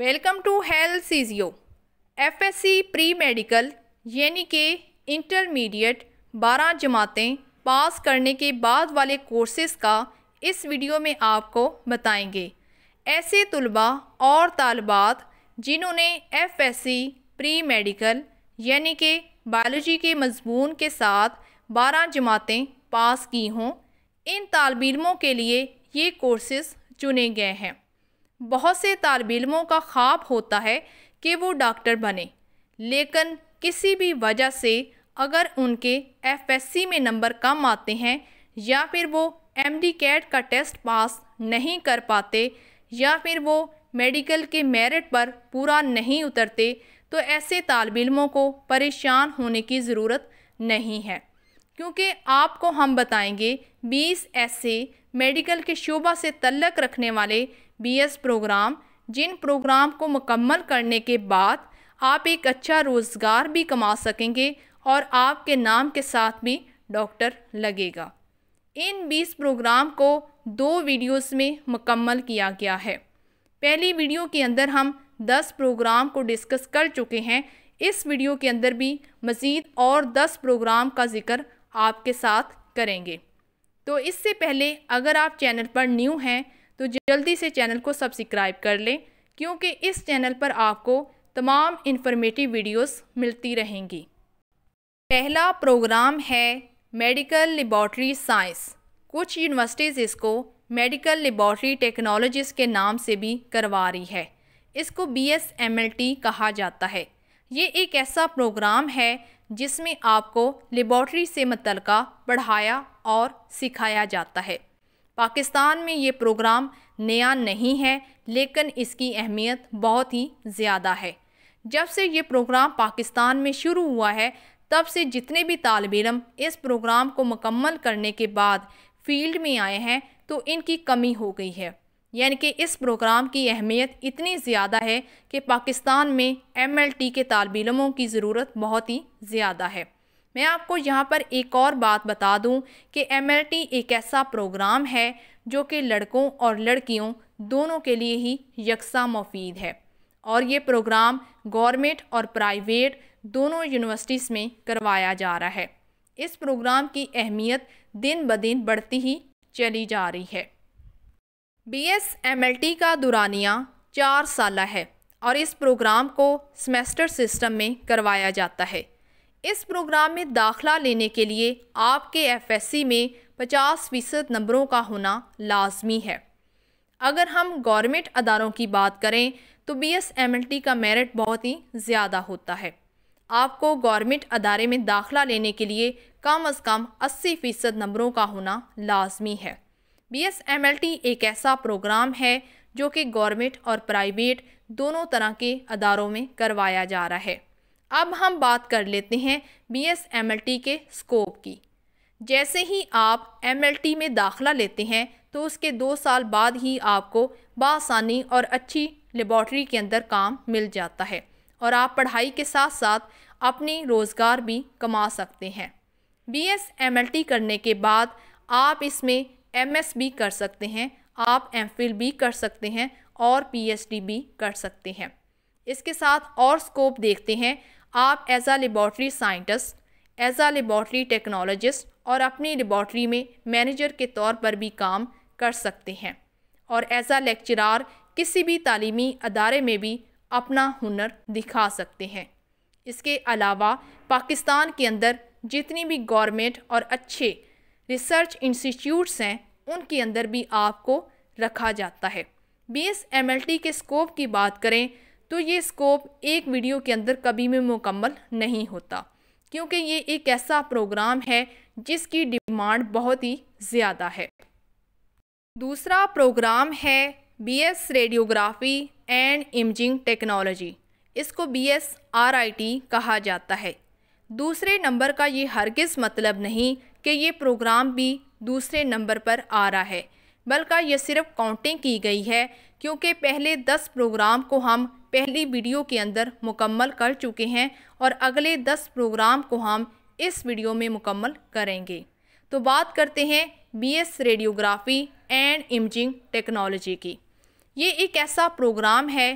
welcome to health सीजियो FSC pre medical यानी कि इंटरमीडिएट बारह जमातें पास करने के बाद वाले कोर्सेज़ का इस वीडियो में आपको बताएंगे ऐसे तलबा और तलबात जिन्होंने F S C pre medical यानी कि बायोलॉजी के मजमून के साथ बारह जमातें पास की हों इन तालब के लिए ये कोर्सेज़ चुने गए हैं बहुत से तालबिलमों का ख्वाब होता है कि वो डॉक्टर बने लेकिन किसी भी वजह से अगर उनके एफएससी में नंबर कम आते हैं या फिर वो एमडी कैट का टेस्ट पास नहीं कर पाते या फिर वो मेडिकल के मेरिट पर पूरा नहीं उतरते तो ऐसे तालबिलमों को परेशान होने की ज़रूरत नहीं है क्योंकि आपको हम बताएंगे 20 ऐसे मेडिकल के शोबा से तल्लक रखने वाले बीएस प्रोग्राम जिन प्रोग्राम को मुकम्मल करने के बाद आप एक अच्छा रोज़गार भी कमा सकेंगे और आपके नाम के साथ भी डॉक्टर लगेगा इन 20 प्रोग्राम को दो वीडियोस में मुकम्मल किया गया है पहली वीडियो के अंदर हम 10 प्रोग्राम को डिस्कस कर चुके हैं इस वीडियो के अंदर भी मज़ीद और 10 प्रोग्राम का ज़िक्र आपके साथ करेंगे तो इससे पहले अगर आप चैनल पर न्यू हैं तो जल्दी से चैनल को सब्सक्राइब कर लें क्योंकि इस चैनल पर आपको तमाम इन्फॉर्मेटिव वीडियोस मिलती रहेंगी पहला प्रोग्राम है मेडिकल लेबॉर्ट्री साइंस कुछ यूनिवर्सिटीज़ इसको मेडिकल लेबॉर्ट्री टेक्नोलॉजिस्ट के नाम से भी करवा रही है इसको B S M L T कहा जाता है ये एक ऐसा प्रोग्राम है जिसमें आपको लेबॉर्ट्री से मुतलका पढ़ाया और सिखाया जाता है पाकिस्तान में ये प्रोग्राम नया नहीं है लेकिन इसकी अहमियत बहुत ही ज़्यादा है जब से ये प्रोग्राम पाकिस्तान में शुरू हुआ है तब से जितने भी तालब इलम इस प्रोग्राम को मुकम्मल करने के बाद फील्ड में आए हैं तो इनकी कमी हो गई है यानी कि इस प्रोग्राम की अहमियत इतनी ज़्यादा है कि पाकिस्तान में एमएलटी के तालब इलमों की ज़रूरत बहुत ही ज़्यादा है मैं आपको यहाँ पर एक और बात बता दूँ कि एम एक ऐसा प्रोग्राम है जो कि लड़कों और लड़कियों दोनों के लिए ही यकसा मुफीद है और ये प्रोग्राम गवर्नमेंट और प्राइवेट दोनों यूनिवर्सिटीज़ में करवाया जा रहा है इस प्रोग्राम की अहमियत दिन ब दिन बढ़ती ही चली जा रही है B S M L T का दुरानिया चार साल है और इस प्रोग्राम को सेमेस्टर सिस्टम में करवाया जाता है इस प्रोग्राम में दाखला लेने के लिए आपके एफएससी में 50 फ़ीसद नंबरों का होना लाजमी है अगर हम गवर्नमेंट अदारों की बात करें तो B S M L T का मेरिट बहुत ही ज़्यादा होता है आपको गवर्नमेंट अदारे में दाखला लेने के लिए कम अज़ कम 80 फ़ीसद नंबरों का होना लाजमी है B S M L T एक ऐसा प्रोग्राम है जो कि गवर्नमेंट और प्राइवेट दोनों तरह के अदारों में करवाया जा रहा है अब हम बात कर लेते हैं B S M L T के स्कोप की जैसे ही आप एम एल टी में दाखला लेते हैं तो उसके दो साल बाद ही आपको बासानी और अच्छी लेबॉर्ट्री के अंदर काम मिल जाता है और आप पढ़ाई के साथ साथ अपनी रोज़गार भी कमा सकते हैं B S M L T करने के बाद आप इसमें एम एस भी कर सकते हैं आप एम फिल भी कर सकते हैं और पी एच डी भी कर सकते हैं इसके साथ और स्कोप देखते हैं आप as a laboratory scientist as a laboratory technologist और अपनी लेबॉर्ट्री में मैनेजर के तौर पर भी काम कर सकते हैं और एज आ लेक्चरार किसी भी तालीमी अदारे में भी अपना हुनर दिखा सकते हैं इसके अलावा पाकिस्तान के अंदर जितनी भी गवर्नमेंट और अच्छे रिसर्च इंस्टीट्यूट्स हैं उनके अंदर भी आपको रखा जाता है B S M L T के स्कोप की बात करें तो ये स्कोप एक वीडियो के अंदर कभी भी मुकम्मल नहीं होता क्योंकि ये एक ऐसा प्रोग्राम है जिसकी डिमांड बहुत ही ज़्यादा है दूसरा प्रोग्राम है BS radiography and imaging technology इसको बीएस आरआईटी कहा जाता है दूसरे नंबर का ये हरगिज़ मतलब नहीं कि ये प्रोग्राम भी दूसरे नंबर पर आ रहा है बल्कि यह सिर्फ काउंटिंग की गई है क्योंकि पहले दस प्रोग्राम को हम पहली वीडियो के अंदर मुकम्मल कर चुके हैं और अगले दस प्रोग्राम को हम इस वीडियो में मुकम्मल करेंगे तो बात करते हैं BS radiography and imaging technology की ये एक ऐसा प्रोग्राम है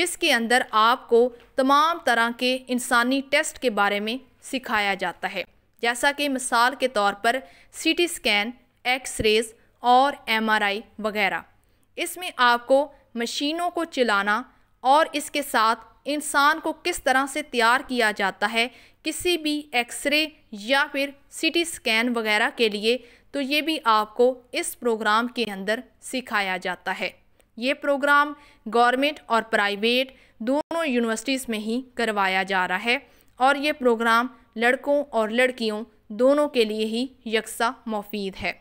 जिसके अंदर आपको तमाम तरह के इंसानी टेस्ट के बारे में सिखाया जाता है जैसा कि मिसाल के तौर पर सीटी स्कैन एक्स रेज और एमआरआई वगैरह इसमें आपको मशीनों को चलाना और इसके साथ इंसान को किस तरह से तैयार किया जाता है किसी भी एक्सरे या फिर सीटी स्कैन वगैरह के लिए तो ये भी आपको इस प्रोग्राम के अंदर सिखाया जाता है ये प्रोग्राम गवर्नमेंट और प्राइवेट दोनों यूनिवर्सिटीज़ में ही करवाया जा रहा है और ये प्रोग्राम लड़कों और लड़कियों दोनों के लिए ही यकसा मुफीद है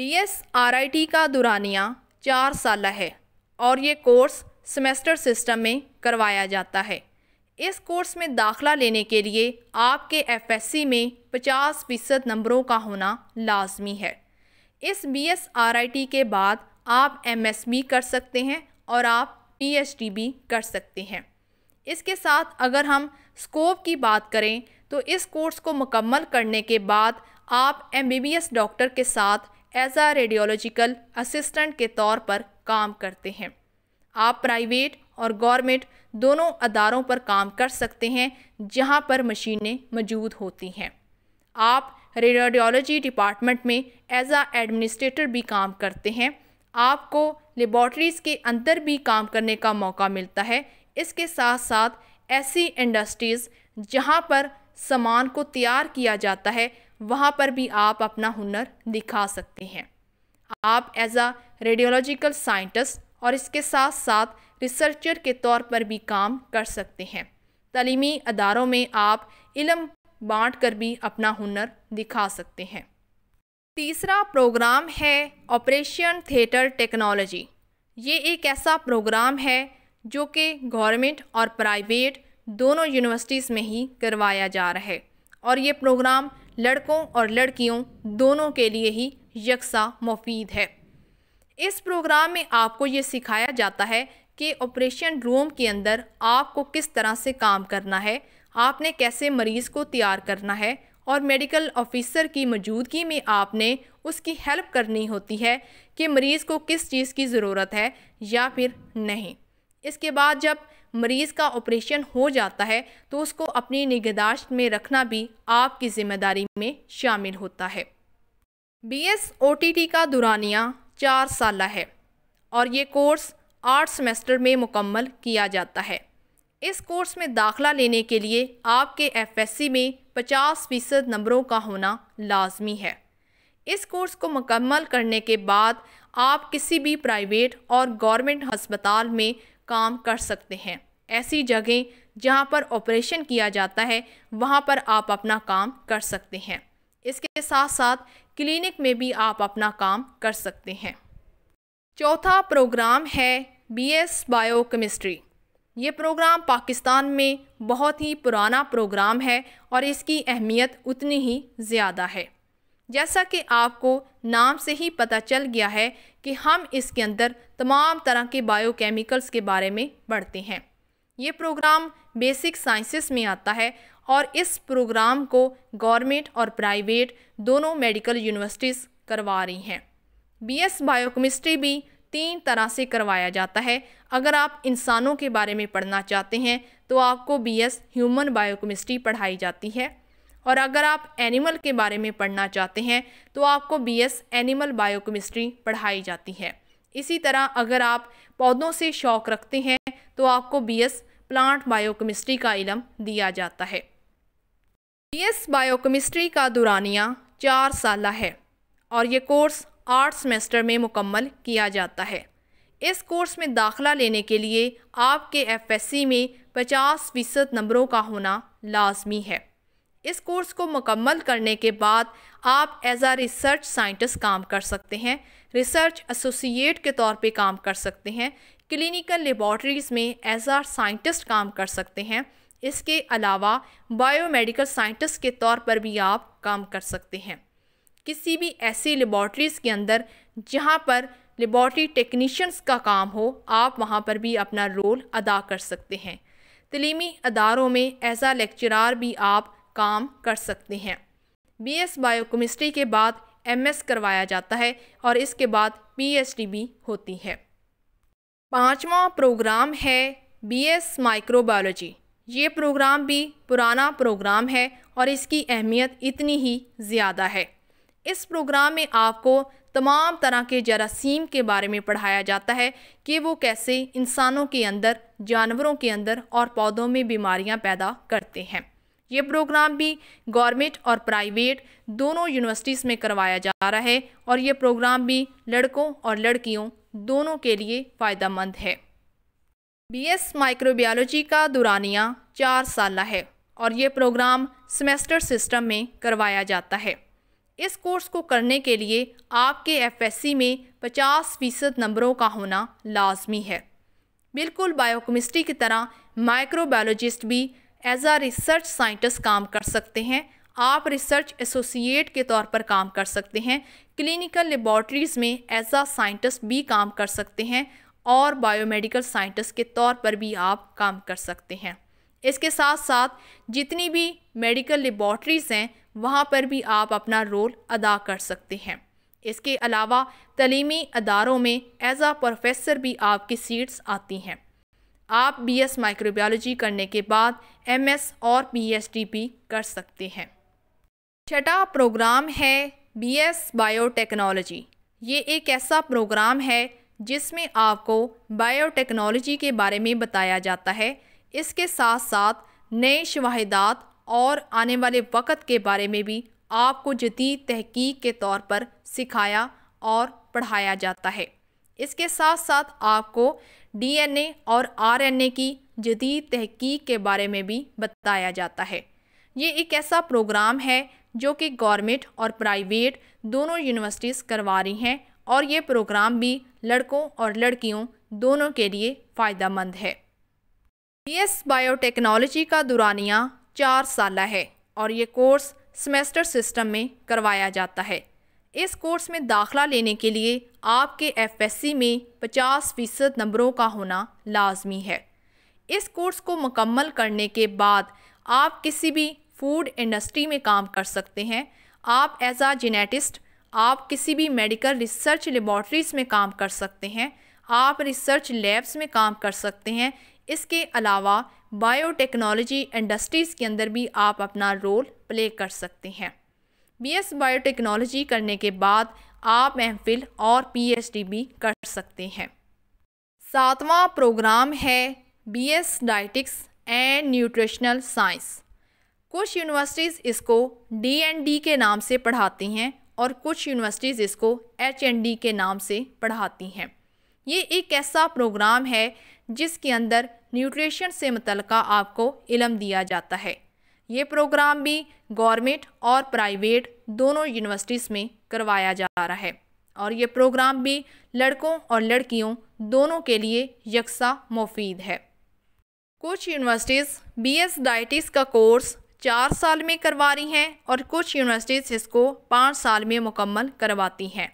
B S R I T का दुरानिया चार साल है और ये कोर्स सेमेस्टर सिस्टम में करवाया जाता है इस कोर्स में दाखला लेने के लिए आपके एफएससी में 50 फीसद नंबरों का होना लाजमी है इस बीएसआरआईटी के बाद आप एमएसबी कर सकते हैं और आप पीएचडी भी कर सकते हैं इसके साथ अगर हम स्कोप की बात करें तो इस कोर्स को मुकम्मल करने के बाद आप एमबीबीएस डॉक्टर के साथ एज आ रेडियोलॉजिकल असिस्टेंट के तौर पर काम करते हैं आप प्राइवेट और गवर्नमेंट दोनों अदारों पर काम कर सकते हैं जहां पर मशीनें मौजूद होती हैं आप रेडियोलॉजी डिपार्टमेंट में एज आ एडमिनिस्ट्रेटर भी काम करते हैं आपको लेबॉर्ट्रीज़ के अंदर भी काम करने का मौका मिलता है इसके साथ साथ ऐसी इंडस्ट्रीज़ जहाँ पर सामान को तैयार किया जाता है वहाँ पर भी आप अपना हुनर दिखा सकते हैं आप एज आ रेडियोलॉजिकल साइंटिस्ट और इसके साथ साथ रिसर्चर के तौर पर भी काम कर सकते हैं तलीमी अदारों में आप इलम बांट कर भी अपना हुनर दिखा सकते हैं तीसरा प्रोग्राम है ऑपरेशन थिएटर टेक्नोलॉजी ये एक ऐसा प्रोग्राम है जो कि गवर्नमेंट और प्राइवेट दोनों यूनिवर्सिटीज़ में ही करवाया जा रहा है और ये प्रोग्राम लड़कों और लड़कियों दोनों के लिए ही यकसा मुफीद है इस प्रोग्राम में आपको ये सिखाया जाता है कि ऑपरेशन रूम के अंदर आपको किस तरह से काम करना है आपने कैसे मरीज़ को तैयार करना है और मेडिकल ऑफिसर की मौजूदगी में आपने उसकी हेल्प करनी होती है कि मरीज़ को किस चीज़ की ज़रूरत है या फिर नहीं इसके बाद जब मरीज़ का ऑपरेशन हो जाता है तो उसको अपनी निगहदाश्त में रखना भी आपकी ज़िम्मेदारी में शामिल होता है B S O T T का दुरानिया चार साल है और ये कोर्स आठ सेमेस्टर में मुकम्मल किया जाता है इस कोर्स में दाखला लेने के लिए आपके एफ एस सी में पचास फ़ीसद नंबरों का होना लाजमी है इस कोर्स को मुकम्मल करने के बाद आप किसी भी प्राइवेट और गवर्नमेंट हस्पताल में काम कर सकते हैं ऐसी जगह जहाँ पर ऑपरेशन किया जाता है वहाँ पर आप अपना काम कर सकते हैं इसके साथ साथ क्लिनिक में भी आप अपना काम कर सकते हैं चौथा प्रोग्राम है बीएस बायोकेमिस्ट्री ये प्रोग्राम पाकिस्तान में बहुत ही पुराना प्रोग्राम है और इसकी अहमियत उतनी ही ज़्यादा है जैसा कि आपको नाम से ही पता चल गया है कि हम इसके अंदर तमाम तरह के बायोकेमिकल्स के बारे में पढ़ते हैं ये प्रोग्राम बेसिक साइंसेस में आता है और इस प्रोग्राम को गवर्नमेंट और प्राइवेट दोनों मेडिकल यूनिवर्सिटीज़ करवा रही हैं बीएस बायोकेमिस्ट्री भी तीन तरह से करवाया जाता है अगर आप इंसानों के बारे में पढ़ना चाहते हैं तो आपको बीएस ह्यूमन बायोकेमिस्ट्री पढ़ाई जाती है और अगर आप एनिमल के बारे में पढ़ना चाहते हैं तो आपको बीएस एनिमल बायोकेमिस्ट्री पढ़ाई जाती है इसी तरह अगर आप पौधों से शौक़ रखते हैं तो आपको बीएस प्लांट बायोकेमिस्ट्री का इलम दिया जाता है बीएस बायोकेमिस्ट्री का दुरानिया चार साल है और ये कोर्स आठ सेमेस्टर में मुकम्मल किया जाता है इस कोर्स में दाखला लेने के लिए आपके एफएससी में 50 फ़ीसद नंबरों का होना लाजमी है इस कोर्स को मुकम्मल करने के बाद आप एज आ रिसर्च साइंटिस्ट काम कर सकते हैं रिसर्च एसोसिएट के तौर पे काम कर सकते हैं क्लिनिकल लेबॉर्ट्रीज़ में एज आ साइंटिस्ट काम कर सकते हैं इसके अलावा बायोमेडिकल साइंटिस्ट के तौर पर भी आप काम कर सकते हैं किसी भी ऐसी लेबॉर्ट्रीज़ के अंदर जहाँ पर लेबॉर्ट्री टेक्नीशियंस का काम हो आप वहाँ पर भी अपना रोल अदा कर सकते हैं तलीमी अदारों में एज आ लेक्चरार भी आप काम कर सकते हैं बीएस बायोकेमिस्ट्री के बाद एमएस करवाया जाता है और इसके बाद पीएचडी भी होती है पाँचवा प्रोग्राम है बीएस माइक्रोबायोलॉजी ये प्रोग्राम भी पुराना प्रोग्राम है और इसकी अहमियत इतनी ही ज़्यादा है इस प्रोग्राम में आपको तमाम तरह के जरासीम के बारे में पढ़ाया जाता है कि वो कैसे इंसानों के अंदर जानवरों के अंदर और पौधों में बीमारियां पैदा करते हैं ये प्रोग्राम भी गवर्नमेंट और प्राइवेट दोनों यूनिवर्सिटीज़ में करवाया जा रहा है और ये प्रोग्राम भी लड़कों और लड़कियों दोनों के लिए फ़ायदा है बीएस माइक्रोबियोलॉजी का दुरानिया चार साल है और ये प्रोग्राम सेमेस्टर सिस्टम में करवाया जाता है इस कोर्स को करने के लिए आपके एफएससी में 50 फ़ीसद नंबरों का होना लाजमी है बिल्कुल बायोकेमिस्ट्री की तरह माइक्रोबायोलॉजिस्ट भी एज आ रिसर्च साइंटिस्ट काम कर सकते हैं आप रिसर्च एसोसिएट के तौर पर काम कर सकते हैं क्लिनिकल लेबॉर्ट्रीज़ में एज आ साइंटिस्ट भी काम कर सकते हैं और बायोमेडिकल साइंटिस्ट के तौर पर भी आप काम कर सकते हैं इसके साथ साथ जितनी भी मेडिकल लेबॉर्ट्रीज़ हैं वहाँ पर भी आप अपना रोल अदा कर सकते हैं इसके अलावा तलीमी अदारों में एज़ आ प्रोफेसर भी आपकी सीट्स आती हैं आप बीएस माइक्रोबायोलॉजी करने के बाद एमएस और पीएचडी भी कर सकते हैं छठा प्रोग्राम है बीएस बायोटेक्नोलॉजी ये एक ऐसा प्रोग्राम है जिसमें आपको बायोटेक्नोलॉजी के बारे में बताया जाता है इसके साथ साथ नए शवाहदात और आने वाले वक़्त के बारे में भी आपको जदीद तहकीक के तौर पर सिखाया और पढ़ाया जाता है इसके साथ साथ आपको डीएनए और आरएनए की जदीद तहकीक के बारे में भी बताया जाता है ये एक ऐसा प्रोग्राम है जो कि गवर्नमेंट और प्राइवेट दोनों यूनिवर्सिटीज़ करवा रही हैं और ये प्रोग्राम भी लड़कों और लड़कियों दोनों के लिए फ़ायदा है बी एस बायोटेक्नोलॉजी का दुरानिया चार साल है और ये कोर्स सेमेस्टर सिस्टम में करवाया जाता है इस कोर्स में दाखला लेने के लिए आपके एफएससी में 50 फ़ीसद नंबरों का होना लाजमी है इस कोर्स को मुकम्मल करने के बाद आप किसी भी फूड इंडस्ट्री में काम कर सकते हैं आप एज आ जेनेटिस्ट आप किसी भी मेडिकल रिसर्च लेबॉर्ट्रीज़ में काम कर सकते हैं आप रिसर्च लैब्स में काम कर सकते हैं इसके अलावा बायोटेक्नोलॉजी इंडस्ट्रीज़ के अंदर भी आप अपना रोल प्ले कर सकते हैं बीएस बायोटेक्नोलॉजी करने के बाद आप एम और पीएचडी भी कर सकते हैं सातवां प्रोग्राम है BS dietetics and nutritional science कुछ यूनिवर्सिटीज़ इसको डी एन डी के नाम से पढ़ाती हैं और कुछ यूनिवर्सिटीज़ इसको एच एन डी के नाम से पढ़ाती हैं ये एक ऐसा प्रोग्राम है जिसके अंदर न्यूट्रिशन से मुतलका आपको इलम दिया जाता है ये प्रोग्राम भी गवर्नमेंट और प्राइवेट दोनों यूनिवर्सिटीज़ में करवाया जा रहा है और ये प्रोग्राम भी लड़कों और लड़कियों दोनों के लिए यकसा मुफीद है कुछ यूनिवर्सिटीज़ बी एस डाइटिस का कोर्स चार साल में करवा रही हैं और कुछ यूनिवर्सिटीज़ इसको पाँच साल में मुकम्मल करवाती हैं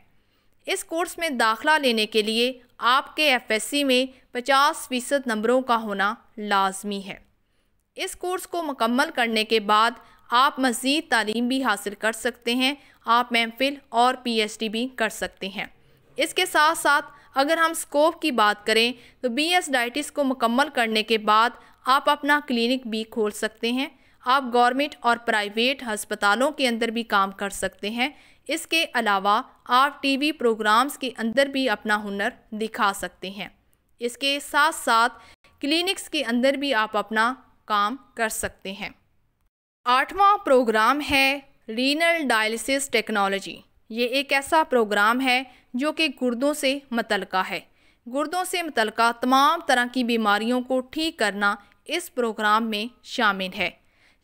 इस कोर्स में दाखला लेने के लिए आपके एफएससी में 50 फ़ीसद नंबरों का होना लाजमी है इस कोर्स को मुकम्मल करने के बाद आप मज़ीद तालीम भी हासिल कर सकते हैं आप एम और पी भी कर सकते हैं इसके साथ साथ अगर हम स्कोप की बात करें तो बी एस डाइटिस को मुकम्मल करने के बाद आप अपना क्लिनिक भी खोल सकते हैं आप गवर्नमेंट और प्राइवेट हस्पतालों के अंदर भी काम कर सकते हैं इसके अलावा आप टीवी प्रोग्राम्स के अंदर भी अपना हुनर दिखा सकते हैं इसके साथ साथ क्लिनिक्स के अंदर भी आप अपना काम कर सकते हैं आठवां प्रोग्राम है रीनल डायलिसिस टेक्नोलॉजी ये एक ऐसा प्रोग्राम है जो कि गुर्दों से मुतलका है गुर्दों से मतलका तमाम तरह की बीमारियों को ठीक करना इस प्रोग्राम में शामिल है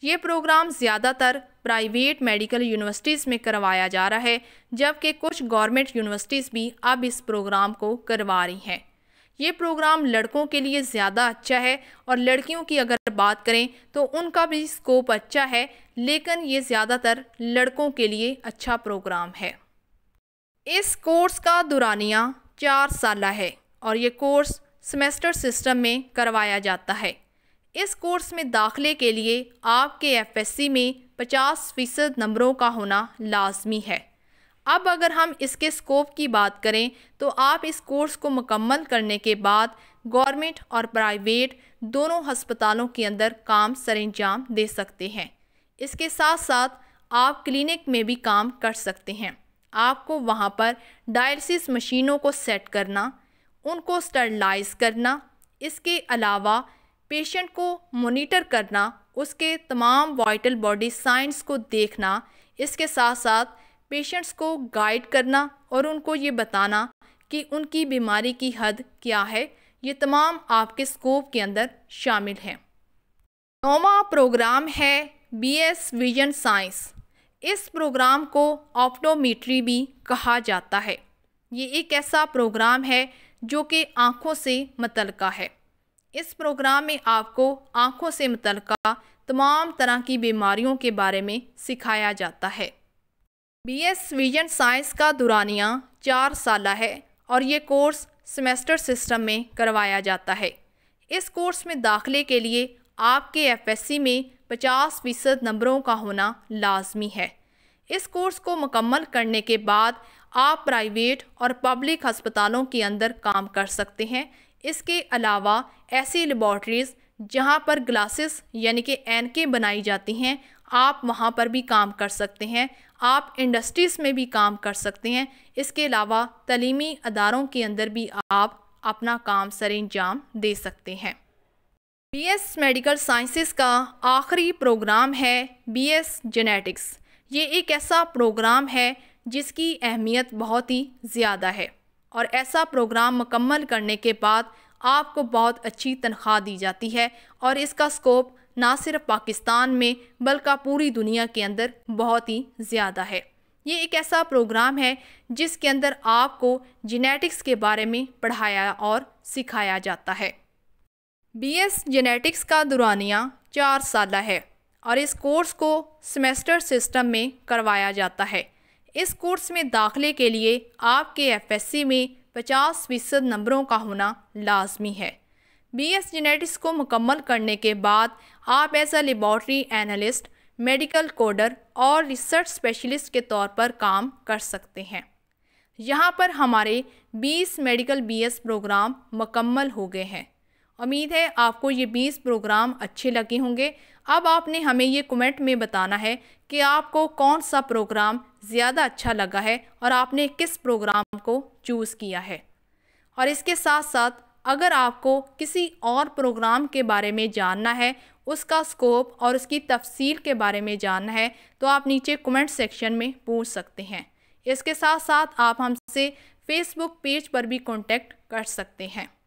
ये प्रोग्राम ज़्यादातर प्राइवेट मेडिकल यूनिवर्सिटीज़ में करवाया जा रहा है जबकि कुछ गवर्नमेंट यूनिवर्सिटीज़ भी अब इस प्रोग्राम को करवा रही हैं ये प्रोग्राम लड़कों के लिए ज़्यादा अच्छा है और लड़कियों की अगर बात करें तो उनका भी स्कोप अच्छा है लेकिन ये ज़्यादातर लड़कों के लिए अच्छा प्रोग्राम है इस कोर्स का दुरानिया चार साल है और ये कोर्स सेमेस्टर सिस्टम में करवाया जाता है इस कोर्स में दाखिले के लिए आपके एफएससी में 50 फ़ीसद नंबरों का होना लाजमी है अब अगर हम इसके स्कोप की बात करें तो आप इस कोर्स को मुकम्मल करने के बाद गवर्नमेंट और प्राइवेट दोनों हस्पतालों के अंदर काम सरंजाम दे सकते हैं इसके साथ साथ आप क्लिनिक में भी काम कर सकते हैं आपको वहाँ पर डायलिसिस मशीनों को सेट करना उनको स्टरलाइज करना इसके अलावा पेशेंट को मॉनिटर करना उसके तमाम वाइटल बॉडी साइंस को देखना इसके साथ साथ पेशेंट्स को गाइड करना और उनको ये बताना कि उनकी बीमारी की हद क्या है ये तमाम आपके स्कोप के अंदर शामिल हैं नौवा प्रोग्राम है बीएस विजन साइंस इस प्रोग्राम को ऑप्टोमीट्री भी कहा जाता है ये एक ऐसा प्रोग्राम है जो कि आँखों से मुतलका है इस प्रोग्राम में आपको आँखों से मुतलका तमाम तरह की बीमारियों के बारे में सिखाया जाता है बीएस विजन साइंस का दुरानिया चार साल है और ये कोर्स सेमेस्टर सिस्टम में करवाया जाता है इस कोर्स में दाखिले के लिए आपके एफएससी में 50 फीसद नंबरों का होना लाजमी है इस कोर्स को मुकम्मल करने के बाद आप प्राइवेट और पब्लिक अस्पतालों के अंदर काम कर सकते हैं इसके अलावा ऐसी लेबॉर्ट्रीज़ जहां पर ग्लासेस यानी कि एनके बनाई जाती हैं आप वहां पर भी काम कर सकते हैं आप इंडस्ट्रीज़ में भी काम कर सकते हैं इसके अलावा तलीमी अदारों के अंदर भी आप अपना काम सर अंजाम दे सकते हैं बी एस मेडिकल साइंसेस का आखिरी प्रोग्राम है बी एस जेनेटिक्स ये एक ऐसा प्रोग्राम है जिसकी अहमियत बहुत ही ज़्यादा है और ऐसा प्रोग्राम मुकम्मल करने के बाद आपको बहुत अच्छी तनख्वाह दी जाती है और इसका स्कोप ना सिर्फ पाकिस्तान में बल्कि पूरी दुनिया के अंदर बहुत ही ज़्यादा है ये एक ऐसा प्रोग्राम है जिसके अंदर आपको जेनेटिक्स के बारे में पढ़ाया और सिखाया जाता है बीएस जेनेटिक्स का दुरानिया चार साल है और इस कोर्स को सेमेस्टर सिस्टम में करवाया जाता है इस कोर्स में दाखिले के लिए आपके एफएससी में 50 फ़ीसद नंबरों का होना लाजमी है बीएस जेनेटिक्स को मुकम्मल करने के बाद आप as a laboratory analyst medical coder और रिसर्च स्पेशलिस्ट के तौर पर काम कर सकते हैं यहाँ पर हमारे 20 मेडिकल बीएस प्रोग्राम मुकम्मल हो गए हैं उम्मीद है आपको ये 20 प्रोग्राम अच्छे लगे होंगे अब आपने हमें ये कमेंट में बताना है कि आपको कौन सा प्रोग्राम ज़्यादा अच्छा लगा है और आपने किस प्रोग्राम को चूज़ किया है और इसके साथ साथ अगर आपको किसी और प्रोग्राम के बारे में जानना है उसका स्कोप और उसकी तफसील के बारे में जानना है तो आप नीचे कमेंट सेक्शन में पूछ सकते हैं इसके साथ साथ आप हमसे फेसबुक पेज पर भी कॉन्टेक्ट कर सकते हैं